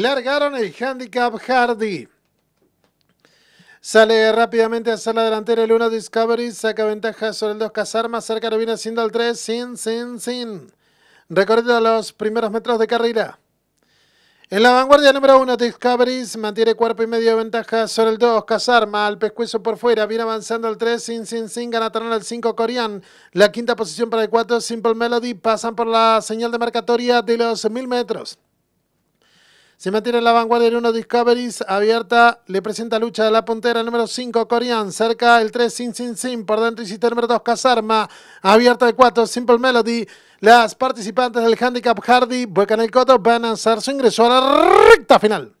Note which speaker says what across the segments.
Speaker 1: largaron el handicap Hardy. Sale rápidamente hacia la delantera el 1 Discovery, saca ventaja sobre el 2 Casarma. cerca lo viene haciendo el 3, sin, sin, sin. Recorriendo los primeros metros de carrera. En la vanguardia número 1, Discovery mantiene cuerpo y medio de ventaja sobre el 2, Casarma, al pescuezo por fuera, viene avanzando al 3, Sin Sin Sin, terreno al 5, Coreán. La quinta posición para el 4, Simple Melody, pasan por la señal de marcatoria de los 1000 metros. Se mantiene en la vanguardia de 1 Discoveries, abierta, le presenta lucha de la puntera número 5 Corian, cerca el 3 Sin Sin Sin, por dentro hiciste número 2 Casarma, abierta el 4 Simple Melody. Las participantes del handicap Hardy, Buecan el Coto, van a hacer su ingreso a la recta final.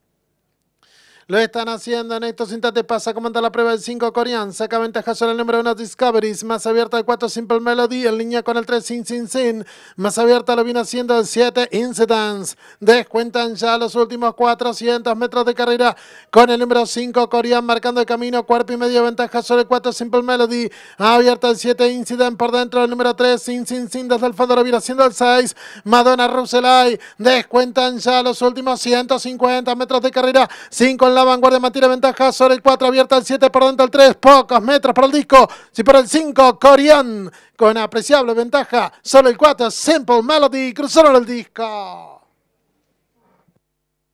Speaker 1: Lo están haciendo en estos instantes. Pasa comandar la prueba del 5 Corian. Saca ventaja sobre el número 1 Discoveries. Más abierta el 4 Simple Melody. En línea con el 3 Sin Sin Sin. Más abierta lo viene haciendo el 7 Incidents. Descuentan ya los últimos 400 metros de carrera con el número 5 Corian marcando el camino. Cuerpo y medio ventaja sobre el 4 Simple Melody. Abierta el 7 Incident por dentro. del número 3 Sin Sin Sin desde el fondo lo viene haciendo el 6. Madonna Ruselay. Descuentan ya los últimos 150 metros de carrera. 5 la vanguardia mantiene ventaja sobre el 4, abierta al 7, por dentro al 3, pocos metros para el disco, si por el 5, Corian, con apreciable ventaja sobre el 4, Simple Melody, cruzaron el disco.